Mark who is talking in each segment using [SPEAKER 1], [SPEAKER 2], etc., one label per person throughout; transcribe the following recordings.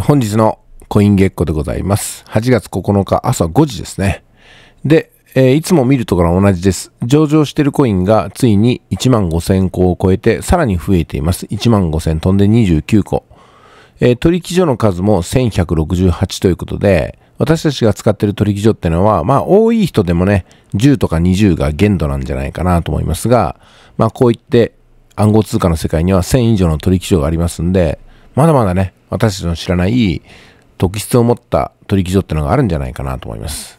[SPEAKER 1] 本日のコイン月光でございます。8月9日朝5時ですね。で、えー、いつも見るところは同じです。上場しているコインがついに1万5000個を超えてさらに増えています。1万5000飛んで29個。えー、取引所の数も1168ということで、私たちが使っている取引所ってのは、まあ多い人でもね、10とか20が限度なんじゃないかなと思いますが、まあこういって暗号通貨の世界には1000以上の取引所がありますんで、まだまだね、私たちの知らない特質を持った取引所ってのがあるんじゃないかなと思います。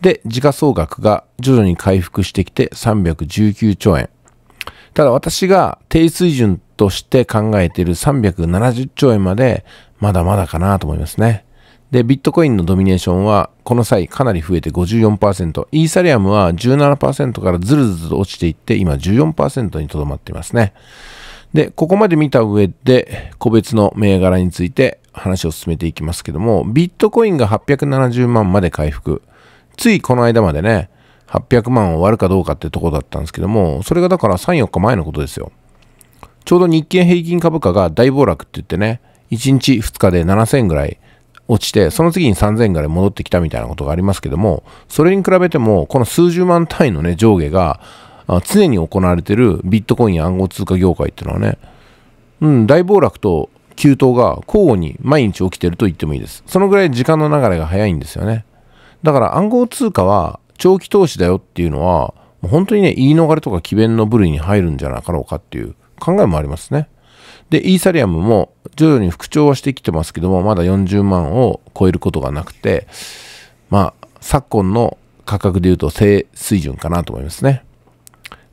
[SPEAKER 1] で、時価総額が徐々に回復してきて319兆円。ただ私が低水準として考えている370兆円までまだまだかなと思いますね。で、ビットコインのドミネーションはこの際かなり増えて54%、イーサリアムは17%からずるずる落ちていって今14%にとどまっていますね。で、ここまで見た上で、個別の銘柄について話を進めていきますけども、ビットコインが870万まで回復。ついこの間までね、800万を割るかどうかってとこだったんですけども、それがだから3、4日前のことですよ。ちょうど日経平均株価が大暴落って言ってね、1日2日で7000ぐらい落ちて、その次に3000ぐらい戻ってきたみたいなことがありますけども、それに比べても、この数十万単位のね、上下が、常に行われてるビットコイン暗号通貨業界っていうのはね、うん、大暴落と急騰が交互に毎日起きてると言ってもいいです。そのぐらい時間の流れが早いんですよね。だから暗号通貨は長期投資だよっていうのは、本当にね、言い逃れとか機弁の部類に入るんじゃなかろうかっていう考えもありますね。で、イーサリアムも徐々に復調はしてきてますけども、まだ40万を超えることがなくて、まあ、昨今の価格で言うと低水準かなと思いますね。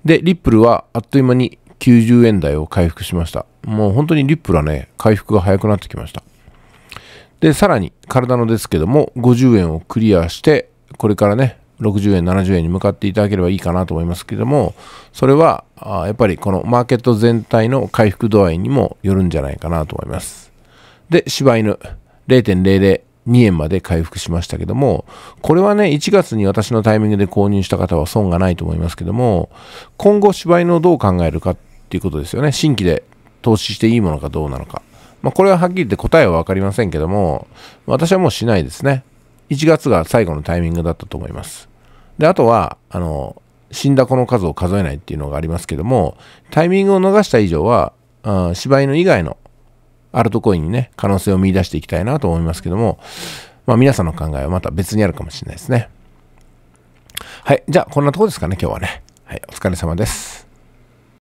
[SPEAKER 1] で、リップルはあっという間に90円台を回復しました。もう本当にリップルはね、回復が早くなってきました。で、さらに、体のですけども、50円をクリアして、これからね、60円、70円に向かっていただければいいかなと思いますけども、それは、やっぱりこのマーケット全体の回復度合いにもよるんじゃないかなと思います。で、柴犬、0.00 2円まで回復しましたけども、これはね、1月に私のタイミングで購入した方は損がないと思いますけども、今後芝居のどう考えるかっていうことですよね。新規で投資していいものかどうなのか。まあ、これははっきり言って答えは分かりませんけども、私はもうしないですね。1月が最後のタイミングだったと思います。で、あとは、あの、死んだ子の数を数えないっていうのがありますけども、タイミングを逃した以上は、あ芝居の以外のアルトコインにね、可能性を見出していきたいなと思いますけども、まあ皆さんの考えはまた別にあるかもしれないですね。はい。じゃあ、こんなとこですかね、今日はね。はい。お疲れ様です。